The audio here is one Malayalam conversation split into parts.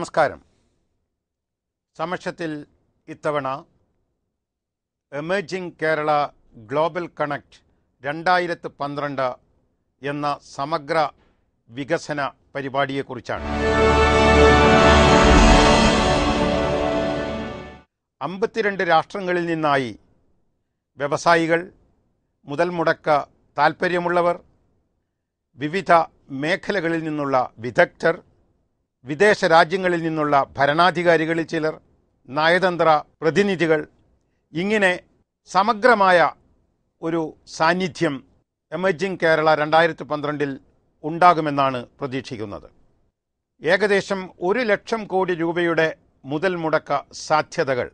നമസ്കാരം സമക്ഷത്തിൽ ഇത്തവണ എമേർജിംഗ് കേരള ഗ്ലോബൽ കണക്ട് രണ്ടായിരത്തി പന്ത്രണ്ട് എന്ന സമഗ്ര വികസന പരിപാടിയെക്കുറിച്ചാണ് അമ്പത്തിരണ്ട് രാഷ്ട്രങ്ങളിൽ നിന്നായി വ്യവസായികൾ മുതൽ മുടക്ക താൽപ്പര്യമുള്ളവർ വിവിധ മേഖലകളിൽ നിന്നുള്ള വിദഗ്ധർ വിദേശ രാജ്യങ്ങളിൽ നിന്നുള്ള ഭരണാധികാരികളിൽ ചിലർ നയതന്ത്ര പ്രതിനിധികൾ ഇങ്ങനെ സമഗ്രമായ ഒരു സാന്നിധ്യം എമർജിംഗ് കേരള രണ്ടായിരത്തി പന്ത്രണ്ടിൽ ഉണ്ടാകുമെന്നാണ് പ്രതീക്ഷിക്കുന്നത് ഏകദേശം ഒരു ലക്ഷം കോടി രൂപയുടെ മുതൽ മുടക്ക സാധ്യതകൾ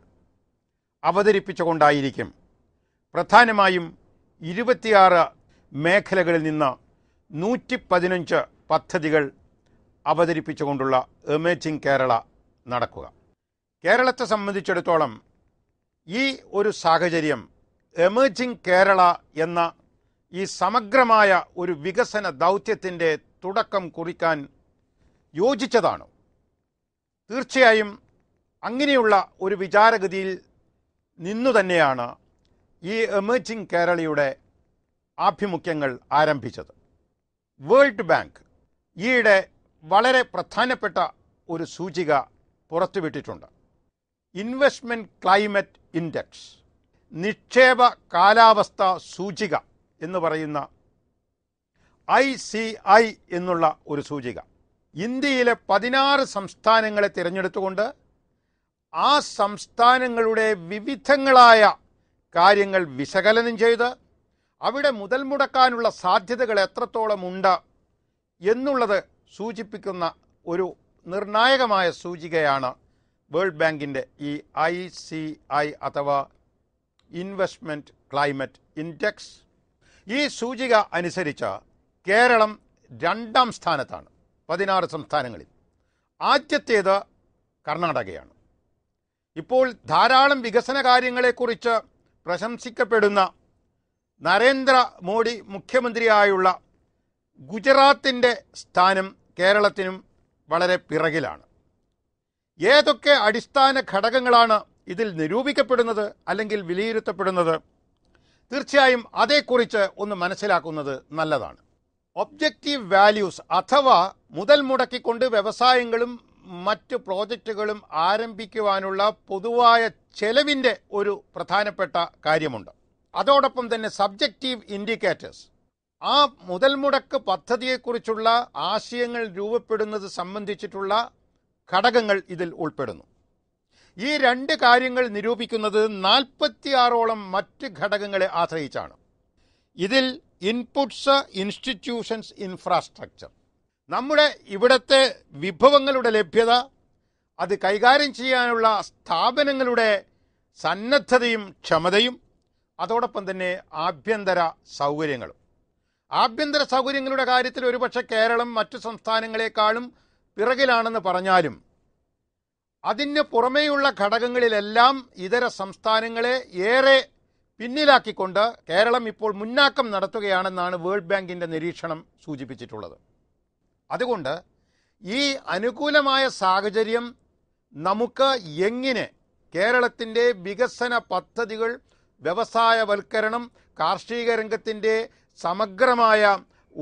അവതരിപ്പിച്ചുകൊണ്ടായിരിക്കും പ്രധാനമായും ഇരുപത്തിയാറ് മേഖലകളിൽ നിന്ന് നൂറ്റി പതിനഞ്ച് പദ്ധതികൾ അവതരിപ്പിച്ചുകൊണ്ടുള്ള എമേജിംഗ് കേരള നടക്കുക കേരളത്തെ സംബന്ധിച്ചിടത്തോളം ഈ ഒരു സാഹചര്യം എമേജിംഗ് കേരള എന്ന ഈ സമഗ്രമായ ഒരു വികസന ദൗത്യത്തിൻ്റെ തുടക്കം കുറിക്കാൻ യോജിച്ചതാണ് തീർച്ചയായും അങ്ങനെയുള്ള ഒരു വിചാരഗതിയിൽ നിന്നു തന്നെയാണ് ഈ എമേജിംഗ് കേരളയുടെ ആഭിമുഖ്യങ്ങൾ ആരംഭിച്ചത് വേൾഡ് ബാങ്ക് ഈയിടെ വളരെ പ്രധാനപ്പെട്ട ഒരു സൂചിക പുറത്തുവിട്ടിട്ടുണ്ട് ഇൻവെസ്റ്റ്മെൻറ്റ് ക്ലൈമറ്റ് ഇൻഡെക്സ് നിക്ഷേപ കാലാവസ്ഥ സൂചിക എന്ന് പറയുന്ന ഐ സി ഐ എന്നുള്ള ഒരു സൂചിക ഇന്ത്യയിലെ പതിനാറ് സംസ്ഥാനങ്ങളെ തിരഞ്ഞെടുത്തുകൊണ്ട് ആ സംസ്ഥാനങ്ങളുടെ വിവിധങ്ങളായ കാര്യങ്ങൾ വിശകലനം ചെയ്ത് അവിടെ മുതൽ മുടക്കാനുള്ള സാധ്യതകൾ എത്രത്തോളം ഉണ്ട് എന്നുള്ളത് സൂചിപ്പിക്കുന്ന ഒരു നിർണായകമായ സൂചികയാണ് വേൾഡ് ബാങ്കിൻ്റെ ഈ ഐ സി ഐ അഥവാ ഇൻവെസ്റ്റ്മെൻറ്റ് ക്ലൈമറ്റ് ഇൻഡെക്സ് ഈ സൂചിക അനുസരിച്ച് കേരളം രണ്ടാം സ്ഥാനത്താണ് പതിനാറ് സംസ്ഥാനങ്ങളിൽ ആദ്യത്തേത് കർണാടകയാണ് ഇപ്പോൾ ധാരാളം വികസന കാര്യങ്ങളെക്കുറിച്ച് പ്രശംസിക്കപ്പെടുന്ന നരേന്ദ്ര മോഡി മുഖ്യമന്ത്രിയായുള്ള ഗുജറാത്തിൻ്റെ സ്ഥാനം കേരളത്തിനും വളരെ പിറകിലാണ് ഏതൊക്കെ അടിസ്ഥാന ഘടകങ്ങളാണ് ഇതിൽ നിരൂപിക്കപ്പെടുന്നത് അല്ലെങ്കിൽ വിലയിരുത്തപ്പെടുന്നത് തീർച്ചയായും അതേക്കുറിച്ച് ഒന്ന് മനസ്സിലാക്കുന്നത് നല്ലതാണ് ഒബ്ജക്റ്റീവ് വാല്യൂസ് അഥവാ മുതൽ മുടക്കിക്കൊണ്ട് വ്യവസായങ്ങളും മറ്റ് പ്രോജക്റ്റുകളും ആരംഭിക്കുവാനുള്ള പൊതുവായ ചെലവിൻ്റെ ഒരു പ്രധാനപ്പെട്ട കാര്യമുണ്ട് അതോടൊപ്പം തന്നെ സബ്ജക്റ്റീവ് ഇൻഡിക്കേറ്റേഴ്സ് ആ മുതൽ മുടക്ക് പദ്ധതിയെക്കുറിച്ചുള്ള ആശയങ്ങൾ രൂപപ്പെടുന്നത് സംബന്ധിച്ചിട്ടുള്ള ഘടകങ്ങൾ ഇതിൽ ഉൾപ്പെടുന്നു ഈ രണ്ട് കാര്യങ്ങൾ നിരൂപിക്കുന്നത് നാൽപ്പത്തിയാറോളം മറ്റ് ഘടകങ്ങളെ ആശ്രയിച്ചാണ് ഇതിൽ ഇൻപുട്സ് ഇൻസ്റ്റിറ്റ്യൂഷൻസ് ഇൻഫ്രാസ്ട്രക്ചർ നമ്മുടെ ഇവിടത്തെ വിഭവങ്ങളുടെ ലഭ്യത അത് കൈകാര്യം ചെയ്യാനുള്ള സ്ഥാപനങ്ങളുടെ സന്നദ്ധതയും ക്ഷമതയും അതോടൊപ്പം തന്നെ ആഭ്യന്തര സൗകര്യങ്ങളും ആഭ്യന്തര സൗകര്യങ്ങളുടെ കാര്യത്തിൽ ഒരുപക്ഷെ കേരളം മറ്റു സംസ്ഥാനങ്ങളെക്കാളും പിറകിലാണെന്ന് പറഞ്ഞാലും അതിന് പുറമേയുള്ള ഘടകങ്ങളിലെല്ലാം ഇതര സംസ്ഥാനങ്ങളെ ഏറെ പിന്നിലാക്കിക്കൊണ്ട് കേരളം ഇപ്പോൾ മുന്നാക്കം നടത്തുകയാണെന്നാണ് വേൾഡ് ബാങ്കിൻ്റെ നിരീക്ഷണം സൂചിപ്പിച്ചിട്ടുള്ളത് അതുകൊണ്ട് ഈ അനുകൂലമായ സാഹചര്യം നമുക്ക് എങ്ങനെ കേരളത്തിൻ്റെ വികസന പദ്ധതികൾ വ്യവസായവൽക്കരണം കാർഷിക രംഗത്തിൻ്റെ സമഗ്രമായ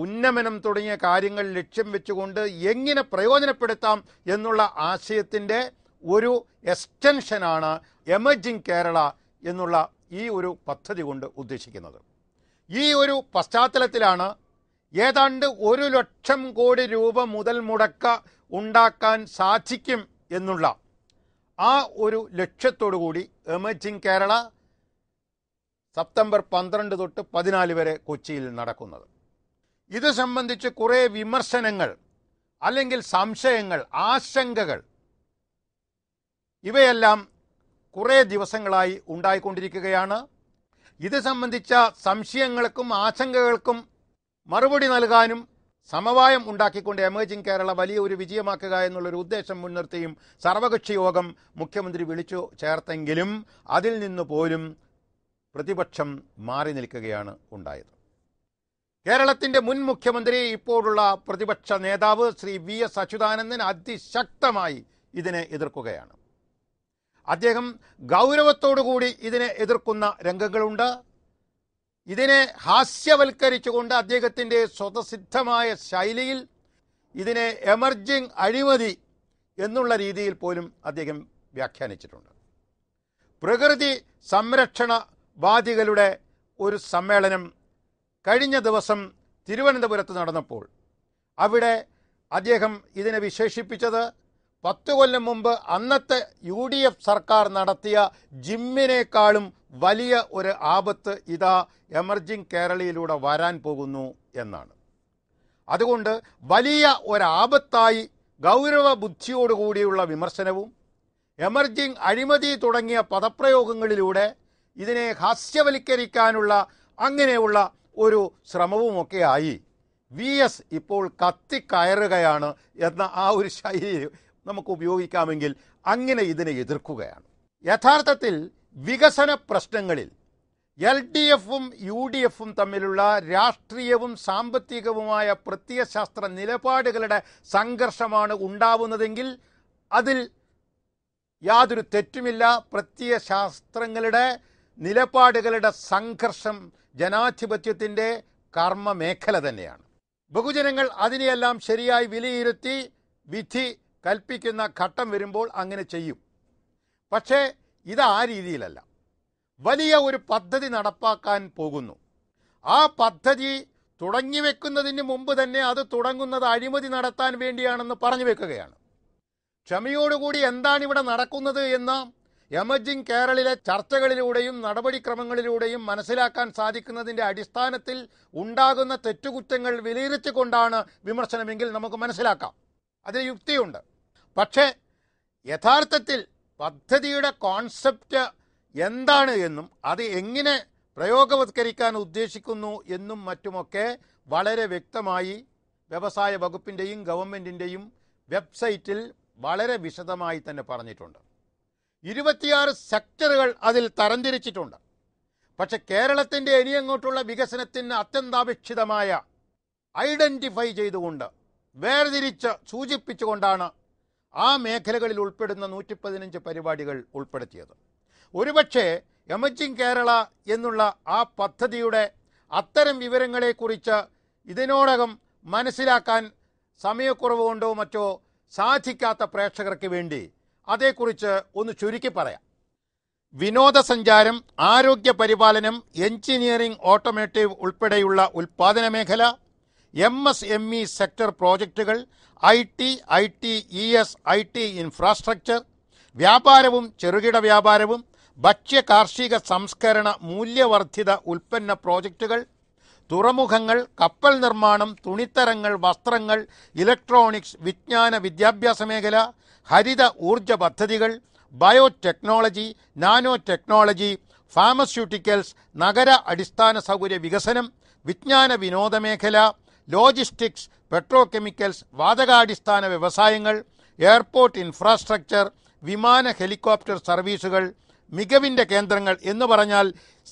ഉന്നമനം തുടങ്ങിയ കാര്യങ്ങൾ ലക്ഷ്യം വെച്ചുകൊണ്ട് എങ്ങനെ പ്രയോജനപ്പെടുത്താം എന്നുള്ള ആശയത്തിൻ്റെ ഒരു എക്സ്റ്റൻഷനാണ് എമർജിംഗ് കേരള എന്നുള്ള ഈ ഒരു പദ്ധതി കൊണ്ട് ഉദ്ദേശിക്കുന്നത് ഈ ഒരു പശ്ചാത്തലത്തിലാണ് ഏതാണ്ട് ഒരു ലക്ഷം കോടി രൂപ മുതൽ മുടക്ക ഉണ്ടാക്കാൻ സാധിക്കും എന്നുള്ള ആ ഒരു ലക്ഷ്യത്തോടു കൂടി എമർജിംഗ് കേരള സെപ്റ്റംബർ പന്ത്രണ്ട് തൊട്ട് പതിനാല് വരെ കൊച്ചിയിൽ നടക്കുന്നത് ഇത് സംബന്ധിച്ച് കുറേ വിമർശനങ്ങൾ അല്ലെങ്കിൽ സംശയങ്ങൾ ആശങ്കകൾ ഇവയെല്ലാം കുറേ ദിവസങ്ങളായി ഉണ്ടായിക്കൊണ്ടിരിക്കുകയാണ് ഇത് സംബന്ധിച്ച സംശയങ്ങൾക്കും ആശങ്കകൾക്കും മറുപടി നൽകാനും സമവായം ഉണ്ടാക്കിക്കൊണ്ട് എമേജിംഗ് കേരള വലിയ ഒരു വിജയമാക്കുക എന്നുള്ളൊരു ഉദ്ദേശം മുൻനിർത്തിയും സർവകക്ഷി യോഗം മുഖ്യമന്ത്രി വിളിച്ചു ചേർത്തെങ്കിലും അതിൽ നിന്ന് പോലും പ്രതിപക്ഷം മാറി നിൽക്കുകയാണ് ഉണ്ടായത് കേരളത്തിന്റെ മുൻ മുഖ്യമന്ത്രി ഇപ്പോഴുള്ള പ്രതിപക്ഷ നേതാവ് ശ്രീ വി എസ് അച്യുതാനന്ദൻ അതിശക്തമായി ഇതിനെ എതിർക്കുകയാണ് അദ്ദേഹം ഗൗരവത്തോടുകൂടി ഇതിനെ എതിർക്കുന്ന രംഗങ്ങളുണ്ട് ഇതിനെ ഹാസ്യവൽക്കരിച്ചുകൊണ്ട് അദ്ദേഹത്തിൻ്റെ സ്വതസിദ്ധമായ ശൈലിയിൽ ഇതിനെ എമർജിങ് അഴിമതി എന്നുള്ള രീതിയിൽ പോലും അദ്ദേഹം വ്യാഖ്യാനിച്ചിട്ടുണ്ട് പ്രകൃതി സംരക്ഷണ വാദികളുടെ ഒരു സമ്മേളനം കഴിഞ്ഞ ദിവസം തിരുവനന്തപുരത്ത് നടന്നപ്പോൾ അവിടെ അദ്ദേഹം ഇതിനെ വിശേഷിപ്പിച്ചത് പത്തു കൊല്ലം മുമ്പ് അന്നത്തെ യു ഡി എഫ് സർക്കാർ നടത്തിയ ജിമ്മിനേക്കാളും വലിയ ഒരു ആപത്ത് ഇതാ എമർജിങ് കേരളയിലൂടെ വരാൻ പോകുന്നു എന്നാണ് അതുകൊണ്ട് വലിയ ഒരാപത്തായി ഗൗരവ ബുദ്ധിയോടുകൂടിയുള്ള വിമർശനവും എമർജിങ് അഴിമതി തുടങ്ങിയ പദപ്രയോഗങ്ങളിലൂടെ ഇതിനെ ഹാസ്യവൽക്കരിക്കാനുള്ള അങ്ങനെയുള്ള ഒരു ശ്രമവുമൊക്കെ ആയി വി എസ് ഇപ്പോൾ കത്തിക്കയറുകയാണ് എന്ന ആ ഒരു ശൈലി നമുക്ക് ഉപയോഗിക്കാമെങ്കിൽ അങ്ങനെ ഇതിനെ എതിർക്കുകയാണ് യഥാർത്ഥത്തിൽ വികസന പ്രശ്നങ്ങളിൽ എൽ ഡി എഫും യു ഡി എഫും തമ്മിലുള്ള രാഷ്ട്രീയവും സാമ്പത്തികവുമായ പ്രത്യയശാസ്ത്ര നിലപാടുകളുടെ സംഘർഷമാണ് ഉണ്ടാവുന്നതെങ്കിൽ അതിൽ യാതൊരു തെറ്റുമില്ല പ്രത്യയശാസ്ത്രങ്ങളുടെ നിലപാടുകളുടെ സംഘർഷം ജനാധിപത്യത്തിൻ്റെ കർമ്മ മേഖല തന്നെയാണ് ബഹുജനങ്ങൾ അതിനെയെല്ലാം ശരിയായി വിലയിരുത്തി വിധി കൽപ്പിക്കുന്ന ഘട്ടം വരുമ്പോൾ അങ്ങനെ ചെയ്യും പക്ഷേ ഇത് ആ രീതിയിലല്ല വലിയ ഒരു പദ്ധതി നടപ്പാക്കാൻ പോകുന്നു ആ പദ്ധതി തുടങ്ങി വെക്കുന്നതിന് മുമ്പ് തന്നെ അത് തുടങ്ങുന്നത് അഴിമതി നടത്താൻ വേണ്ടിയാണെന്ന് പറഞ്ഞു വെക്കുകയാണ് ക്ഷമയോടുകൂടി എന്താണ് ഇവിടെ നടക്കുന്നത് എന്ന് എമർജിംഗ് കേരളിലെ ചർച്ചകളിലൂടെയും നടപടിക്രമങ്ങളിലൂടെയും മനസ്സിലാക്കാൻ സാധിക്കുന്നതിന്റെ അടിസ്ഥാനത്തിൽ ഉണ്ടാകുന്ന തെറ്റുകുറ്റങ്ങൾ വിലയിരുത്തിക്കൊണ്ടാണ് വിമർശനമെങ്കിൽ നമുക്ക് മനസ്സിലാക്കാം അതിന് യുക്തിയുണ്ട് പക്ഷേ യഥാർത്ഥത്തിൽ പദ്ധതിയുടെ കോൺസെപ്റ്റ് എന്താണ് എന്നും അത് എങ്ങനെ പ്രയോഗവത്കരിക്കാൻ ഉദ്ദേശിക്കുന്നു എന്നും മറ്റുമൊക്കെ വളരെ വ്യക്തമായി വ്യവസായ വകുപ്പിൻ്റെയും ഗവൺമെൻറ്റിൻ്റെയും വെബ്സൈറ്റിൽ വളരെ വിശദമായി തന്നെ പറഞ്ഞിട്ടുണ്ട് ഇരുപത്തിയാറ് സെക്ടറുകൾ അതിൽ തരംതിരിച്ചിട്ടുണ്ട് പക്ഷെ കേരളത്തിൻ്റെ ഇനിയങ്ങോട്ടുള്ള വികസനത്തിന് അത്യന്താപേക്ഷിതമായ ഐഡൻറ്റിഫൈ ചെയ്തുകൊണ്ട് വേർതിരിച്ച് സൂചിപ്പിച്ചുകൊണ്ടാണ് ആ മേഖലകളിൽ ഉൾപ്പെടുന്ന നൂറ്റി പതിനഞ്ച് പരിപാടികൾ ഉൾപ്പെടുത്തിയത് ഒരുപക്ഷെ എമർജിംഗ് കേരള എന്നുള്ള ആ പദ്ധതിയുടെ അത്തരം വിവരങ്ങളെക്കുറിച്ച് ഇതിനോടകം മനസ്സിലാക്കാൻ സമയക്കുറവ് കൊണ്ടോ മറ്റോ സാധിക്കാത്ത പ്രേക്ഷകർക്ക് വേണ്ടി അതേക്കുറിച്ച് ഒന്ന് ചുരുക്കി പറയാം വിനോദസഞ്ചാരം ആരോഗ്യ പരിപാലനം എഞ്ചിനീയറിംഗ് ഓട്ടോമേറ്റീവ് ഉൾപ്പെടെയുള്ള ഉൽപ്പാദന മേഖല M S M E sector പ്രോജക്റ്റുകൾ I T I T E S I T infrastructure വ്യാപാരവും ചെറുകിട വ്യാപാരവും ഭക്ഷ്യ കാർഷിക സംസ്കരണ മൂല്യവർദ്ധിത ഉൽപ്പന്ന പ്രോജക്റ്റുകൾ തുറമുഖങ്ങൾ കപ്പൽ നിർമ്മാണം തുണിത്തരങ്ങൾ വസ്ത്രങ്ങൾ ഇലക്ട്രോണിക്സ് വിജ്ഞാന വിദ്യാഭ്യാസ മേഖല ഹരിത ഊർജ പദ്ധതികൾ ബയോടെക്നോളജി നാനോ ടെക്നോളജി ഫാർമസ്യൂട്ടിക്കൽസ് നഗര അടിസ്ഥാന സൗകര്യ വികസനം വിജ്ഞാന വിനോദ മേഖല ലോജിസ്റ്റിക്സ് പെട്രോ കെമിക്കൽസ് വാതകാടിസ്ഥാന വ്യവസായങ്ങൾ എയർപോർട്ട് ഇൻഫ്രാസ്ട്രക്ചർ വിമാന ഹെലികോപ്റ്റർ സർവീസുകൾ മികവിൻ്റെ കേന്ദ്രങ്ങൾ എന്ന് പറഞ്ഞാൽ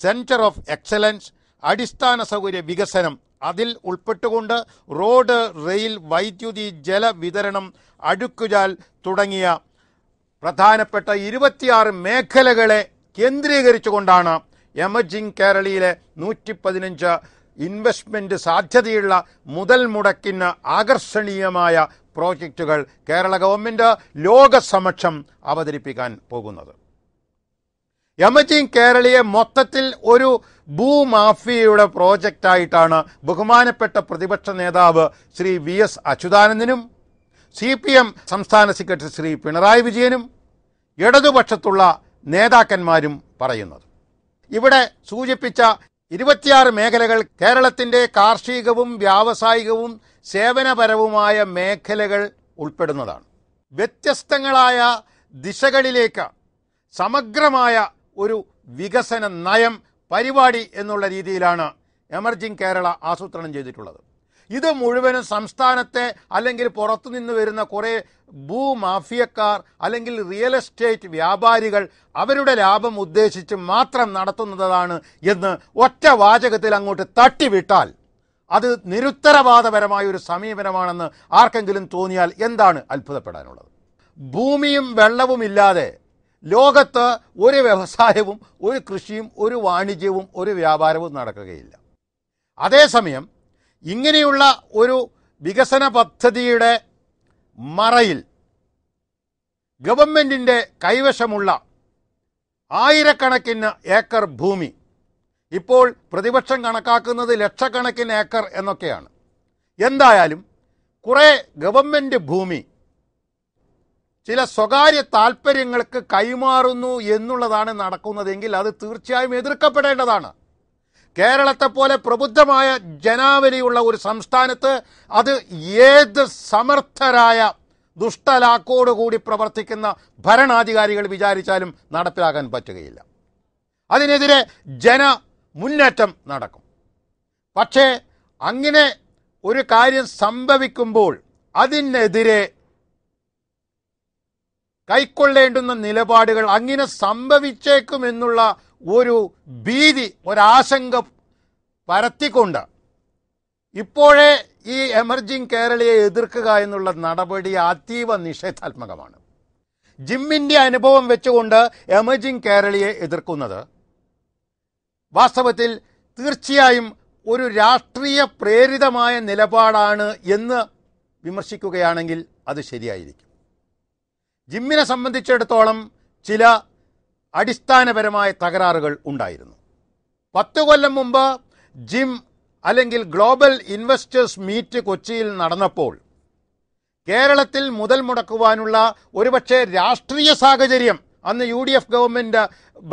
സെൻറ്റർ ഓഫ് എക്സലൻസ് അടിസ്ഥാന സൗകര്യ വികസനം അതിൽ ഉൾപ്പെട്ടുകൊണ്ട് റോഡ് റെയിൽ വൈദ്യുതി ജലവിതരണം അടുക്കുചാൽ തുടങ്ങിയ പ്രധാനപ്പെട്ട ഇരുപത്തിയാറ് മേഖലകളെ കേന്ദ്രീകരിച്ചുകൊണ്ടാണ് എമർജിംഗ് കേരളയിലെ നൂറ്റി പതിനഞ്ച് ഇൻവെസ്റ്റ്മെൻറ്റ് സാധ്യതയുള്ള മുതൽ മുടക്കിന് ആകർഷണീയമായ പ്രോജക്റ്റുകൾ കേരള ഗവൺമെൻറ് ലോകസമക്ഷം അവതരിപ്പിക്കാൻ പോകുന്നത് എമർജിങ് കേരളീയ മൊത്തത്തിൽ ഒരു ഭൂമാഫിയയുടെ പ്രോജക്റ്റായിട്ടാണ് ബഹുമാനപ്പെട്ട പ്രതിപക്ഷ നേതാവ് ശ്രീ വി എസ് അച്യുതാനന്ദനും സി പി എം സംസ്ഥാന സെക്രട്ടറി ശ്രീ പിണറായി വിജയനും ഇടതുപക്ഷത്തുള്ള നേതാക്കന്മാരും പറയുന്നത് ഇവിടെ സൂചിപ്പിച്ച ഇരുപത്തിയാറ് മേഖലകൾ കേരളത്തിൻ്റെ കാർഷികവും വ്യാവസായികവും സേവനപരവുമായ മേഖലകൾ ഉൾപ്പെടുന്നതാണ് വ്യത്യസ്തങ്ങളായ ദിശകളിലേക്ക് സമഗ്രമായ ഒരു വികസന നയം പരിപാടി എന്നുള്ള രീതിയിലാണ് എമർജിങ് കേരള ആസൂത്രണം ചെയ്തിട്ടുള്ളത് ഇത് മുഴുവനും സംസ്ഥാനത്തെ അല്ലെങ്കിൽ പുറത്തുനിന്ന് വരുന്ന കുറേ ഭൂമാഫിയക്കാർ അല്ലെങ്കിൽ റിയൽ എസ്റ്റേറ്റ് വ്യാപാരികൾ അവരുടെ ലാഭം ഉദ്ദേശിച്ച് മാത്രം നടത്തുന്നതാണ് എന്ന് ഒറ്റ വാചകത്തിൽ അങ്ങോട്ട് തട്ടിവിട്ടാൽ അത് നിരുത്തരവാദപരമായ ഒരു സമീപനമാണെന്ന് ആർക്കെങ്കിലും തോന്നിയാൽ എന്താണ് അത്ഭുതപ്പെടാനുള്ളത് ഭൂമിയും വെള്ളവും ഇല്ലാതെ ലോകത്ത് ഒരു വ്യവസായവും ഒരു കൃഷിയും ഒരു വാണിജ്യവും ഒരു വ്യാപാരവും നടക്കുകയില്ല അതേസമയം ഇങ്ങനെയുള്ള ഒരു വികസന പദ്ധതിയുടെ മറയിൽ ഗവൺമെൻറ്റിൻ്റെ കൈവശമുള്ള ആയിരക്കണക്കിന് ഏക്കർ ഭൂമി ഇപ്പോൾ പ്രതിപക്ഷം കണക്കാക്കുന്നത് ലക്ഷക്കണക്കിന് ഏക്കർ എന്നൊക്കെയാണ് എന്തായാലും കുറേ ഗവൺമെൻറ് ഭൂമി ചില സ്വകാര്യ താൽപ്പര്യങ്ങൾക്ക് കൈമാറുന്നു എന്നുള്ളതാണ് നടക്കുന്നതെങ്കിൽ അത് തീർച്ചയായും എതിർക്കപ്പെടേണ്ടതാണ് കേരളത്തെ പോലെ പ്രബുദ്ധമായ ജനാവലിയുള്ള ഒരു സംസ്ഥാനത്ത് അത് ഏത് സമർത്ഥരായ ദുഷ്ടലാക്കോടുകൂടി പ്രവർത്തിക്കുന്ന ഭരണാധികാരികൾ വിചാരിച്ചാലും നടപ്പിലാക്കാൻ പറ്റുകയില്ല അതിനെതിരെ ജന മുന്നേറ്റം നടക്കും പക്ഷേ അങ്ങനെ ഒരു കാര്യം സംഭവിക്കുമ്പോൾ അതിനെതിരെ കൈക്കൊള്ളേണ്ടുന്ന നിലപാടുകൾ അങ്ങനെ സംഭവിച്ചേക്കുമെന്നുള്ള ഒരു ഭീതി ഒരാശങ്ക പരത്തിക്കൊണ്ട് ഇപ്പോഴേ ഈ എമർജിങ് കേരളയെ എതിർക്കുക എന്നുള്ള നടപടി അതീവ നിഷേധാത്മകമാണ് ജിമ്മിൻ്റെ അനുഭവം വെച്ചുകൊണ്ട് എമർജിങ് കേരളയെ എതിർക്കുന്നത് വാസ്തവത്തിൽ തീർച്ചയായും ഒരു രാഷ്ട്രീയ പ്രേരിതമായ നിലപാടാണ് എന്ന് വിമർശിക്കുകയാണെങ്കിൽ അത് ശരിയായിരിക്കും ജിമ്മിനെ സംബന്ധിച്ചിടത്തോളം ചില അടിസ്ഥാനപരമായ തകരാറുകൾ ഉണ്ടായിരുന്നു പത്ത് കൊല്ലം മുമ്പ് ജിം അല്ലെങ്കിൽ ഗ്ലോബൽ ഇൻവെസ്റ്റേഴ്സ് മീറ്റ് കൊച്ചിയിൽ നടന്നപ്പോൾ കേരളത്തിൽ മുതൽ മുടക്കുവാനുള്ള ഒരുപക്ഷെ രാഷ്ട്രീയ സാഹചര്യം അന്ന് യു ഡി എഫ് ഗവൺമെൻറ്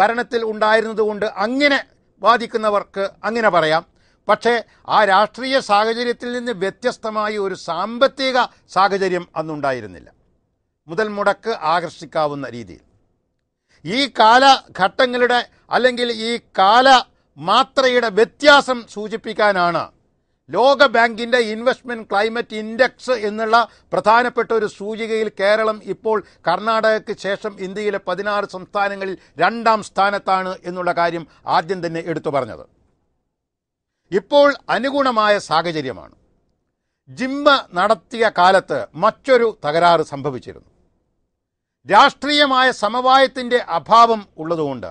ഭരണത്തിൽ ഉണ്ടായിരുന്നതുകൊണ്ട് അങ്ങനെ ബാധിക്കുന്നവർക്ക് അങ്ങനെ പറയാം പക്ഷേ ആ രാഷ്ട്രീയ സാഹചര്യത്തിൽ നിന്ന് വ്യത്യസ്തമായ ഒരു സാമ്പത്തിക സാഹചര്യം അന്നുണ്ടായിരുന്നില്ല മുതൽ മുടക്ക് ആകർഷിക്കാവുന്ന രീതിയിൽ ഈ കാലഘട്ടങ്ങളുടെ അല്ലെങ്കിൽ ഈ കാല മാത്രയുടെ വ്യത്യാസം സൂചിപ്പിക്കാനാണ് ലോക ബാങ്കിൻ്റെ ഇൻവെസ്റ്റ്മെൻറ്റ് ക്ലൈമറ്റ് ഇൻഡെക്സ് എന്നുള്ള പ്രധാനപ്പെട്ട ഒരു സൂചികയിൽ കേരളം ഇപ്പോൾ കർണാടകയ്ക്ക് ശേഷം ഇന്ത്യയിലെ പതിനാറ് സംസ്ഥാനങ്ങളിൽ രണ്ടാം സ്ഥാനത്താണ് എന്നുള്ള കാര്യം ആദ്യം തന്നെ എടുത്തു പറഞ്ഞത് ഇപ്പോൾ അനുഗുണമായ സാഹചര്യമാണ് ജിമ്മ നടത്തിയ കാലത്ത് മറ്റൊരു തകരാറ് സംഭവിച്ചിരുന്നു രാഷ്ട്രീയമായ സമവായത്തിൻ്റെ അഭാവം ഉള്ളതുകൊണ്ട്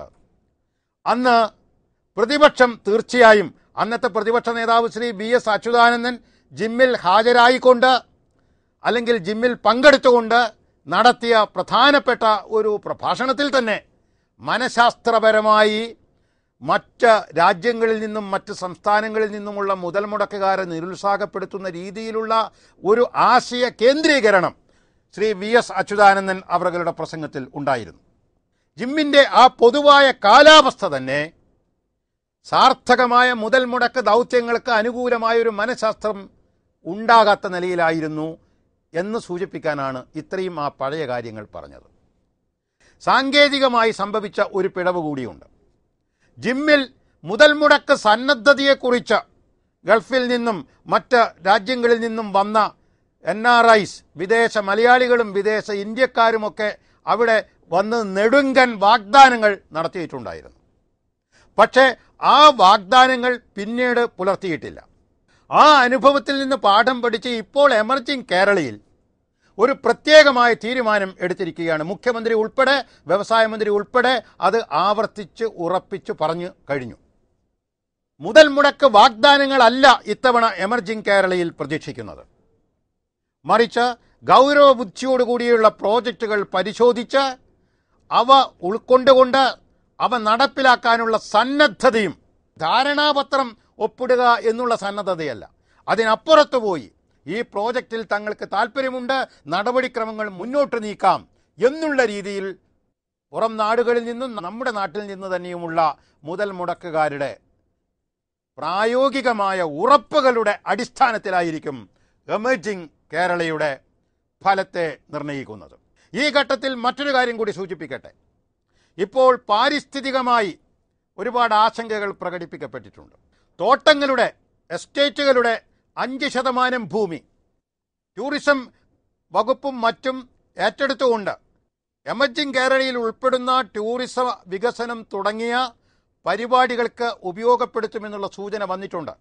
അന്ന് പ്രതിപക്ഷം തീർച്ചയായും അന്നത്തെ പ്രതിപക്ഷ നേതാവ് ശ്രീ ബി എസ് അച്യുതാനന്ദൻ ജിമ്മിൽ ഹാജരായിക്കൊണ്ട് അല്ലെങ്കിൽ ജിമ്മിൽ പങ്കെടുത്തുകൊണ്ട് നടത്തിയ പ്രധാനപ്പെട്ട ഒരു പ്രഭാഷണത്തിൽ തന്നെ മനഃശാസ്ത്രപരമായി മറ്റ് രാജ്യങ്ങളിൽ നിന്നും മറ്റ് സംസ്ഥാനങ്ങളിൽ നിന്നുമുള്ള മുതൽ മുടക്കുകാരെ നിരുത്സാഹപ്പെടുത്തുന്ന രീതിയിലുള്ള ഒരു ആശയ കേന്ദ്രീകരണം ശ്രീ വി എസ് അച്യുതാനന്ദൻ അവരുടെ പ്രസംഗത്തിൽ ഉണ്ടായിരുന്നു ജിമ്മിൻ്റെ ആ പൊതുവായ കാലാവസ്ഥ തന്നെ സാർത്ഥകമായ മുതൽ മുടക്ക് ദൗത്യങ്ങൾക്ക് അനുകൂലമായ ഒരു മനഃശാസ്ത്രം ഉണ്ടാകാത്ത നിലയിലായിരുന്നു എന്ന് സൂചിപ്പിക്കാനാണ് ഇത്രയും ആ പഴയ കാര്യങ്ങൾ പറഞ്ഞത് സാങ്കേതികമായി സംഭവിച്ച ഒരു പിഴവ് കൂടിയുണ്ട് ജിമ്മിൽ മുതൽ മുടക്ക് സന്നദ്ധതയെക്കുറിച്ച് ഗൾഫിൽ നിന്നും മറ്റ് രാജ്യങ്ങളിൽ നിന്നും വന്ന എൻ ആർ ഐസ് വിദേശ മലയാളികളും വിദേശ ഇന്ത്യക്കാരുമൊക്കെ അവിടെ വന്ന് നെടുങ്കൻ വാഗ്ദാനങ്ങൾ നടത്തിയിട്ടുണ്ടായിരുന്നു പക്ഷേ ആ വാഗ്ദാനങ്ങൾ പിന്നീട് പുലർത്തിയിട്ടില്ല ആ അനുഭവത്തിൽ നിന്ന് പാഠം പഠിച്ച് ഇപ്പോൾ എമർജിംഗ് കേരളയിൽ ഒരു പ്രത്യേകമായ തീരുമാനം എടുത്തിരിക്കുകയാണ് മുഖ്യമന്ത്രി ഉൾപ്പെടെ വ്യവസായ മന്ത്രി ഉൾപ്പെടെ അത് ആവർത്തിച്ച് ഉറപ്പിച്ച് പറഞ്ഞു കഴിഞ്ഞു മുതൽ മുടക്ക് വാഗ്ദാനങ്ങളല്ല ഇത്തവണ എമർജിംഗ് കേരളയിൽ പ്രതീക്ഷിക്കുന്നത് മറിച്ച് ഗൗരവബുദ്ധിയോടുകൂടിയുള്ള പ്രോജക്റ്റുകൾ പരിശോധിച്ച് അവ ഉൾക്കൊണ്ടുകൊണ്ട് അവ നടപ്പിലാക്കാനുള്ള സന്നദ്ധതയും ധാരണാപത്രം ഒപ്പിടുക എന്നുള്ള സന്നദ്ധതയല്ല അതിനപ്പുറത്ത് പോയി ഈ പ്രോജക്റ്റിൽ തങ്ങൾക്ക് താല്പര്യമുണ്ട് നടപടിക്രമങ്ങൾ മുന്നോട്ട് നീക്കാം എന്നുള്ള രീതിയിൽ പുറം നാടുകളിൽ നിന്നും നമ്മുടെ നാട്ടിൽ നിന്ന് തന്നെയുമുള്ള മുതൽ മുടക്കുകാരുടെ പ്രായോഗികമായ ഉറപ്പുകളുടെ അടിസ്ഥാനത്തിലായിരിക്കും എമർജിംഗ് കേരളയുടെ ഫലത്തെ നിർണയിക്കുന്നത് ഈ ഘട്ടത്തിൽ മറ്റൊരു കാര്യം കൂടി സൂചിപ്പിക്കട്ടെ ഇപ്പോൾ പാരിസ്ഥിതികമായി ഒരുപാട് ആശങ്കകൾ പ്രകടിപ്പിക്കപ്പെട്ടിട്ടുണ്ട് തോട്ടങ്ങളുടെ എസ്റ്റേറ്റുകളുടെ അഞ്ച് ശതമാനം ഭൂമി ടൂറിസം വകുപ്പും മറ്റും ഏറ്റെടുത്തുകൊണ്ട് എമർജിംഗ് കേരളയിൽ ഉൾപ്പെടുന്ന ടൂറിസം വികസനം തുടങ്ങിയ പരിപാടികൾക്ക് ഉപയോഗപ്പെടുത്തുമെന്നുള്ള സൂചന വന്നിട്ടുണ്ട്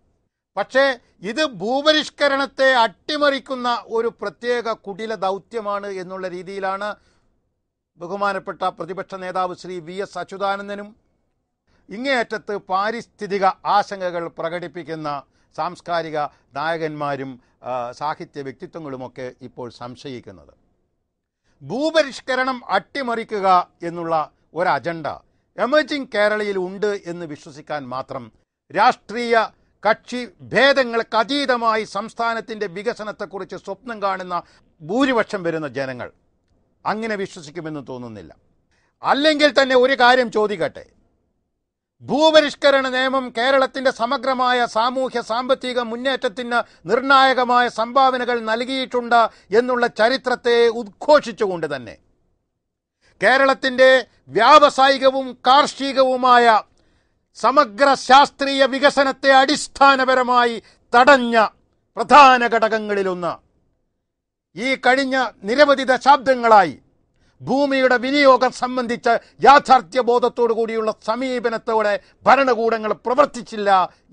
പക്ഷേ ഇത് ഭൂപരിഷ്കരണത്തെ അട്ടിമറിക്കുന്ന ഒരു പ്രത്യേക കുടില ദൗത്യമാണ് എന്നുള്ള രീതിയിലാണ് ബഹുമാനപ്പെട്ട പ്രതിപക്ഷ നേതാവ് ശ്രീ വി എസ് അച്യുതാനന്ദനും ഇങ്ങേയറ്റത്ത് പാരിസ്ഥിതിക ആശങ്കകൾ പ്രകടിപ്പിക്കുന്ന സാംസ്കാരിക നായകന്മാരും സാഹിത്യ വ്യക്തിത്വങ്ങളുമൊക്കെ ഇപ്പോൾ സംശയിക്കുന്നത് ഭൂപരിഷ്കരണം അട്ടിമറിക്കുക എന്നുള്ള ഒരു അജണ്ട എമർജിംഗ് കേരളയിൽ ഉണ്ട് എന്ന് വിശ്വസിക്കാൻ മാത്രം രാഷ്ട്രീയ കക്ഷി ഭേദങ്ങൾക്ക് അതീതമായി സംസ്ഥാനത്തിൻ്റെ വികസനത്തെക്കുറിച്ച് സ്വപ്നം കാണുന്ന ഭൂരിപക്ഷം വരുന്ന ജനങ്ങൾ അങ്ങനെ വിശ്വസിക്കുമെന്ന് തോന്നുന്നില്ല അല്ലെങ്കിൽ തന്നെ ഒരു കാര്യം ചോദിക്കട്ടെ ഭൂപരിഷ്കരണ നിയമം കേരളത്തിൻ്റെ സമഗ്രമായ സാമൂഹ്യ സാമ്പത്തിക മുന്നേറ്റത്തിന് നിർണായകമായ സംഭാവനകൾ നൽകിയിട്ടുണ്ട് എന്നുള്ള ചരിത്രത്തെ ഉദ്ഘോഷിച്ചുകൊണ്ട് തന്നെ കേരളത്തിൻ്റെ വ്യാവസായികവും കാർഷികവുമായ സമഗ്ര ശാസ്ത്രീയ വികസനത്തെ അടിസ്ഥാനപരമായി തടഞ്ഞ പ്രധാന ഘടകങ്ങളിലൊന്ന് ഈ കഴിഞ്ഞ നിരവധി ദശാബ്ദങ്ങളായി ഭൂമിയുടെ വിനിയോഗം സംബന്ധിച്ച് യാഥാർത്ഥ്യബോധത്തോടു കൂടിയുള്ള സമീപനത്തോടെ ഭരണകൂടങ്ങൾ പ്രവർത്തിച്ചില്ല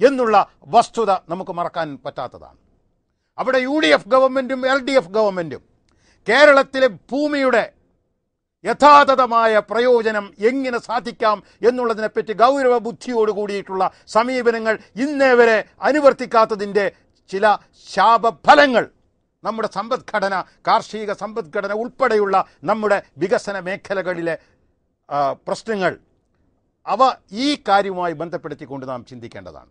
എന്നുള്ള വസ്തുത നമുക്ക് മറക്കാൻ പറ്റാത്തതാണ് അവിടെ യു ഡി എഫ് ഗവൺമെൻറ്റും എൽ ഡി എഫ് ഗവൺമെൻറ്റും കേരളത്തിലെ ഭൂമിയുടെ യഥാതഥമായ പ്രയോജനം എങ്ങനെ സാധിക്കാം എന്നുള്ളതിനെപ്പറ്റി ഗൗരവ ബുദ്ധിയോട് കൂടിയിട്ടുള്ള സമീപനങ്ങൾ ഇന്നേ വരെ അനുവർത്തിക്കാത്തതിൻ്റെ ചില ശാപഫലങ്ങൾ നമ്മുടെ സമ്പദ്ഘടന കാർഷിക സമ്പദ്ഘടന ഉൾപ്പെടെയുള്ള നമ്മുടെ വികസന മേഖലകളിലെ പ്രശ്നങ്ങൾ അവ ഈ കാര്യവുമായി ബന്ധപ്പെടുത്തിക്കൊണ്ട് നാം ചിന്തിക്കേണ്ടതാണ്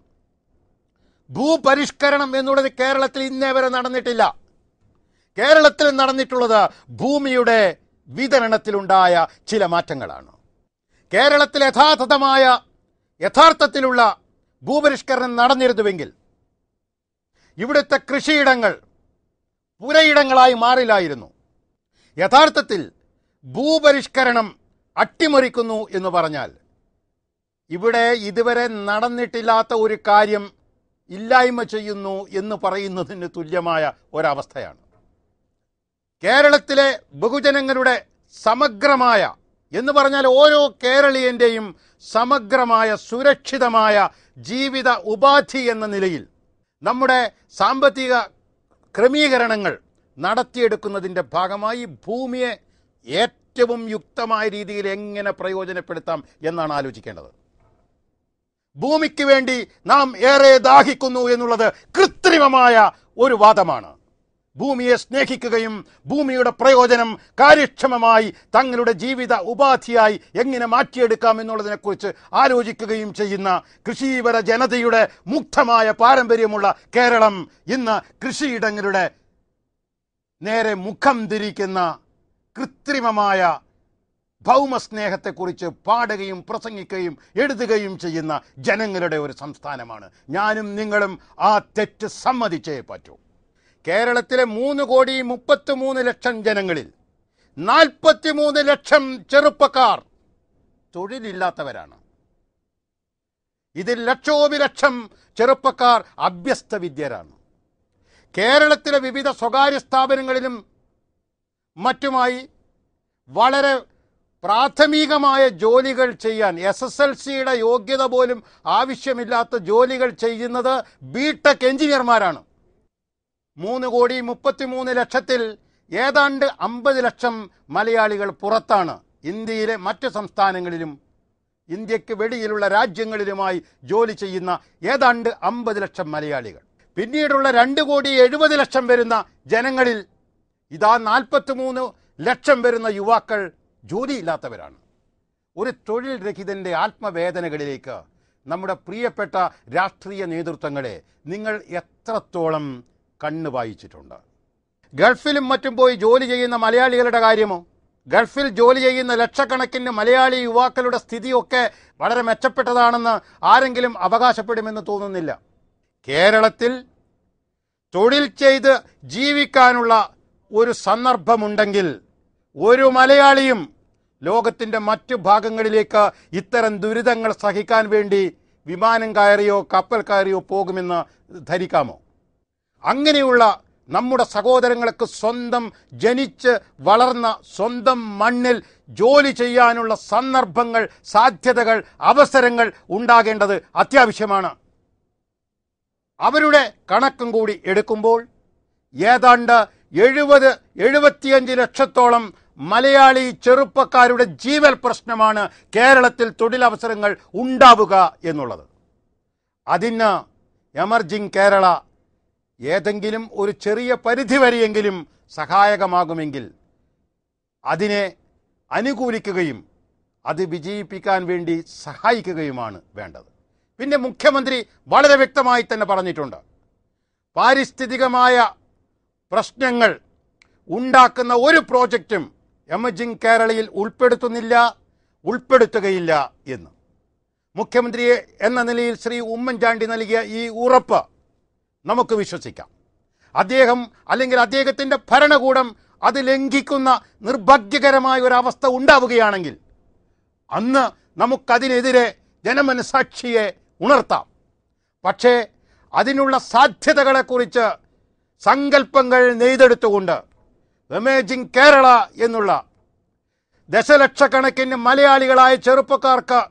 ഭൂപരിഷ്കരണം എന്നുള്ളത് കേരളത്തിൽ ഇന്നേ വരെ നടന്നിട്ടില്ല കേരളത്തിൽ നടന്നിട്ടുള്ളത് ഭൂമിയുടെ വിതരണത്തിലുണ്ടായ ചില മാറ്റങ്ങളാണ് കേരളത്തിൽ യഥാർത്ഥമായ യഥാർത്ഥത്തിലുള്ള ഭൂപരിഷ്കരണം നടന്നിരുന്നുവെങ്കിൽ ഇവിടുത്തെ കൃഷിയിടങ്ങൾ പുരയിടങ്ങളായി മാറില്ലായിരുന്നു യഥാർത്ഥത്തിൽ ഭൂപരിഷ്കരണം അട്ടിമറിക്കുന്നു എന്ന് പറഞ്ഞാൽ ഇവിടെ ഇതുവരെ നടന്നിട്ടില്ലാത്ത ഒരു കാര്യം ഇല്ലായ്മ ചെയ്യുന്നു എന്ന് പറയുന്നതിന് തുല്യമായ ഒരവസ്ഥയാണ് കേരളത്തിലെ ബഹുജനങ്ങളുടെ സമഗ്രമായ എന്ന് പറഞ്ഞാൽ ഓരോ കേരളീയന്റെയും സമഗ്രമായ സുരക്ഷിതമായ ജീവിത ഉപാധി എന്ന നിലയിൽ നമ്മുടെ സാമ്പത്തിക ക്രമീകരണങ്ങൾ നടത്തിയെടുക്കുന്നതിൻ്റെ ഭാഗമായി ഭൂമിയെ ഏറ്റവും യുക്തമായ രീതിയിൽ എങ്ങനെ പ്രയോജനപ്പെടുത്താം എന്നാണ് ആലോചിക്കേണ്ടത് ഭൂമിക്ക് വേണ്ടി നാം ഏറെ ദാഹിക്കുന്നു എന്നുള്ളത് കൃത്രിമമായ ഒരു വാദമാണ് ഭൂമിയെ സ്നേഹിക്കുകയും ഭൂമിയുടെ പ്രയോജനം കാര്യക്ഷമമായി തങ്ങളുടെ ജീവിത ഉപാധിയായി എങ്ങനെ മാറ്റിയെടുക്കാം എന്നുള്ളതിനെക്കുറിച്ച് ആലോചിക്കുകയും ചെയ്യുന്ന കൃഷിപര ജനതയുടെ മുക്തമായ പാരമ്പര്യമുള്ള കേരളം ഇന്ന് കൃഷിയിടങ്ങളുടെ നേരെ മുഖം തിരിക്കുന്ന കൃത്രിമമായ ഭൗമസ്നേഹത്തെക്കുറിച്ച് പാടുകയും പ്രസംഗിക്കുകയും എഴുതുകയും ചെയ്യുന്ന ജനങ്ങളുടെ ഒരു സംസ്ഥാനമാണ് ഞാനും നിങ്ങളും ആ തെറ്റ് സമ്മതിച്ചേ പറ്റൂ കേരളത്തിലെ മൂന്ന് കോടി മുപ്പത്തിമൂന്ന് ലക്ഷം ജനങ്ങളിൽ നാൽപ്പത്തിമൂന്ന് ലക്ഷം ചെറുപ്പക്കാർ തൊഴിലില്ലാത്തവരാണ് ഇതിൽ ലക്ഷോപിലക്ഷം ചെറുപ്പക്കാർ അഭ്യസ്ത വിദ്യരാണ് കേരളത്തിലെ വിവിധ സ്വകാര്യ സ്ഥാപനങ്ങളിലും മറ്റുമായി വളരെ പ്രാഥമികമായ ജോലികൾ ചെയ്യാൻ എസ് എസ് എൽ സിയുടെ യോഗ്യത പോലും ആവശ്യമില്ലാത്ത ജോലികൾ ചെയ്യുന്നത് ടെക് എഞ്ചിനീയർമാരാണ് മൂന്ന് കോടി മുപ്പത്തിമൂന്ന് ലക്ഷത്തിൽ ഏതാണ്ട് അമ്പത് ലക്ഷം മലയാളികൾ പുറത്താണ് ഇന്ത്യയിലെ മറ്റ് സംസ്ഥാനങ്ങളിലും ഇന്ത്യക്ക് വെളിയിലുള്ള രാജ്യങ്ങളിലുമായി ജോലി ചെയ്യുന്ന ഏതാണ്ട് അമ്പത് ലക്ഷം മലയാളികൾ പിന്നീടുള്ള രണ്ട് കോടി എഴുപത് ലക്ഷം വരുന്ന ജനങ്ങളിൽ ഇതാ നാൽപ്പത്തിമൂന്ന് ലക്ഷം വരുന്ന യുവാക്കൾ ജോലിയില്ലാത്തവരാണ് ഒരു തൊഴിൽ രഹിതൻ്റെ ആത്മവേദനകളിലേക്ക് നമ്മുടെ പ്രിയപ്പെട്ട രാഷ്ട്രീയ നേതൃത്വങ്ങളെ നിങ്ങൾ എത്രത്തോളം കണ്ണ് വായിച്ചിട്ടുണ്ട് ഗൾഫിലും മറ്റും പോയി ജോലി ചെയ്യുന്ന മലയാളികളുടെ കാര്യമോ ഗൾഫിൽ ജോലി ചെയ്യുന്ന ലക്ഷക്കണക്കിന് മലയാളി യുവാക്കളുടെ സ്ഥിതിയൊക്കെ വളരെ മെച്ചപ്പെട്ടതാണെന്ന് ആരെങ്കിലും അവകാശപ്പെടുമെന്ന് തോന്നുന്നില്ല കേരളത്തിൽ തൊഴിൽ ചെയ്ത് ജീവിക്കാനുള്ള ഒരു സന്ദർഭമുണ്ടെങ്കിൽ ഒരു മലയാളിയും ലോകത്തിൻ്റെ മറ്റു ഭാഗങ്ങളിലേക്ക് ഇത്തരം ദുരിതങ്ങൾ സഹിക്കാൻ വേണ്ടി വിമാനം കയറിയോ കപ്പൽ കയറിയോ പോകുമെന്ന് ധരിക്കാമോ അങ്ങനെയുള്ള നമ്മുടെ സഹോദരങ്ങൾക്ക് സ്വന്തം ജനിച്ച് വളർന്ന സ്വന്തം മണ്ണിൽ ജോലി ചെയ്യാനുള്ള സന്ദർഭങ്ങൾ സാധ്യതകൾ അവസരങ്ങൾ ഉണ്ടാകേണ്ടത് അത്യാവശ്യമാണ് അവരുടെ കണക്കും കൂടി എടുക്കുമ്പോൾ ഏതാണ്ട് എഴുപത് എഴുപത്തിയഞ്ച് ലക്ഷത്തോളം മലയാളി ചെറുപ്പക്കാരുടെ ജീവൽ പ്രശ്നമാണ് കേരളത്തിൽ തൊഴിലവസരങ്ങൾ ഉണ്ടാവുക എന്നുള്ളത് അതിന് എമർജിങ് കേരള ഏതെങ്കിലും ഒരു ചെറിയ പരിധി വരെയെങ്കിലും സഹായകമാകുമെങ്കിൽ അതിനെ അനുകൂലിക്കുകയും അത് വിജയിപ്പിക്കാൻ വേണ്ടി സഹായിക്കുകയുമാണ് വേണ്ടത് പിന്നെ മുഖ്യമന്ത്രി വളരെ വ്യക്തമായി തന്നെ പറഞ്ഞിട്ടുണ്ട് പാരിസ്ഥിതികമായ പ്രശ്നങ്ങൾ ഉണ്ടാക്കുന്ന ഒരു പ്രോജക്റ്റും എമർജിംഗ് കേരളയിൽ ഉൾപ്പെടുത്തുന്നില്ല ഉൾപ്പെടുത്തുകയില്ല എന്ന് മുഖ്യമന്ത്രിയെ എന്ന നിലയിൽ ശ്രീ ഉമ്മൻചാണ്ടി നൽകിയ ഈ ഉറപ്പ് നമുക്ക് വിശ്വസിക്കാം അദ്ദേഹം അല്ലെങ്കിൽ അദ്ദേഹത്തിൻ്റെ ഭരണകൂടം അത് ലംഘിക്കുന്ന നിർഭാഗ്യകരമായ ഒരവസ്ഥ ഉണ്ടാവുകയാണെങ്കിൽ അന്ന് നമുക്കതിനെതിരെ ജനമനസാക്ഷിയെ ഉണർത്താം പക്ഷേ അതിനുള്ള സാധ്യതകളെക്കുറിച്ച് സങ്കല്പങ്ങൾ നെയ്തെടുത്തുകൊണ്ട് എമേജിങ് കേരള എന്നുള്ള ദശലക്ഷക്കണക്കിന് മലയാളികളായ ചെറുപ്പക്കാർക്ക്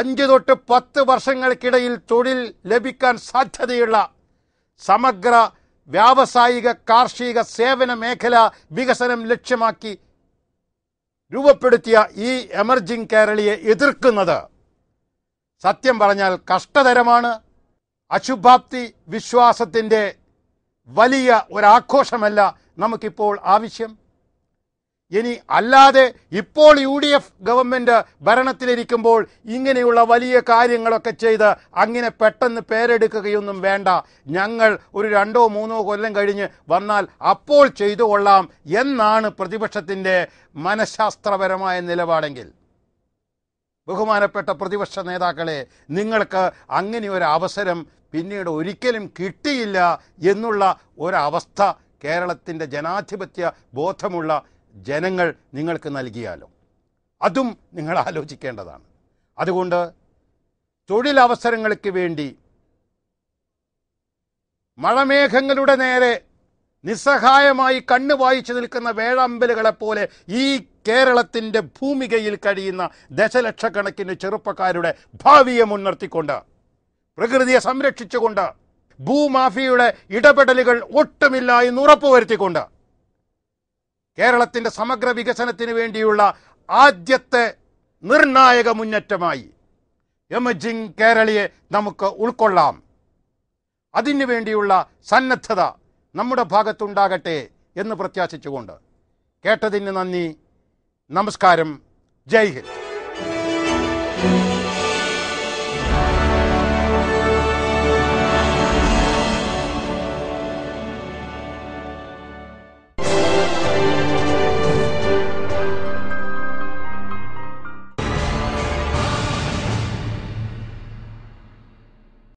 അഞ്ച് തൊട്ട് പത്ത് വർഷങ്ങൾക്കിടയിൽ തൊഴിൽ ലഭിക്കാൻ സാധ്യതയുള്ള സമഗ്ര വ്യാവസായിക കാർഷിക സേവന മേഖല വികസനം ലക്ഷ്യമാക്കി രൂപപ്പെടുത്തിയ ഈ എമർജിംഗ് കേരളയെ എതിർക്കുന്നത് സത്യം പറഞ്ഞാൽ കഷ്ടതരമാണ് അശുഭാപ്തി വിശ്വാസത്തിൻ്റെ വലിയ ഒരാഘോഷമല്ല നമുക്കിപ്പോൾ ആവശ്യം ഇനി അല്ലാതെ ഇപ്പോൾ യു ഡി എഫ് ഗവൺമെൻറ് ഭരണത്തിലിരിക്കുമ്പോൾ ഇങ്ങനെയുള്ള വലിയ കാര്യങ്ങളൊക്കെ ചെയ്ത് അങ്ങനെ പെട്ടെന്ന് പേരെടുക്കുകയൊന്നും വേണ്ട ഞങ്ങൾ ഒരു രണ്ടോ മൂന്നോ കൊല്ലം കഴിഞ്ഞ് വന്നാൽ അപ്പോൾ ചെയ്തു കൊള്ളാം എന്നാണ് പ്രതിപക്ഷത്തിൻ്റെ മനഃശാസ്ത്രപരമായ നിലപാടെങ്കിൽ ബഹുമാനപ്പെട്ട പ്രതിപക്ഷ നേതാക്കളെ നിങ്ങൾക്ക് അങ്ങനെ ഒരു അവസരം പിന്നീട് ഒരിക്കലും കിട്ടിയില്ല എന്നുള്ള ഒരവസ്ഥ കേരളത്തിൻ്റെ ജനാധിപത്യ ബോധമുള്ള ജനങ്ങൾ നിങ്ങൾക്ക് നൽകിയാലോ അതും നിങ്ങൾ ആലോചിക്കേണ്ടതാണ് അതുകൊണ്ട് തൊഴിലവസരങ്ങൾക്ക് വേണ്ടി മഴമേഘങ്ങളുടെ നേരെ നിസ്സഹായമായി കണ്ണു വായിച്ചു നിൽക്കുന്ന വേഴമ്പലുകളെപ്പോലെ ഈ കേരളത്തിൻ്റെ ഭൂമികയിൽ കഴിയുന്ന ദശലക്ഷക്കണക്കിന് ചെറുപ്പക്കാരുടെ ഭാവിയെ മുൻനിർത്തിക്കൊണ്ട് പ്രകൃതിയെ സംരക്ഷിച്ചുകൊണ്ട് ഭൂമാഫിയുടെ ഇടപെടലുകൾ ഒട്ടുമില്ല എന്ന് ഉറപ്പുവരുത്തിക്കൊണ്ട് കേരളത്തിൻ്റെ സമഗ്ര വികസനത്തിന് വേണ്ടിയുള്ള ആദ്യത്തെ നിർണായക മുന്നേറ്റമായി എമർജിംഗ് കേരളയെ നമുക്ക് ഉൾക്കൊള്ളാം അതിനു വേണ്ടിയുള്ള സന്നദ്ധത നമ്മുടെ ഭാഗത്തുണ്ടാകട്ടെ എന്ന് പ്രത്യാശിച്ചുകൊണ്ട് കേട്ടതിന് നന്ദി നമസ്കാരം ജയ് ഹിന്ദ്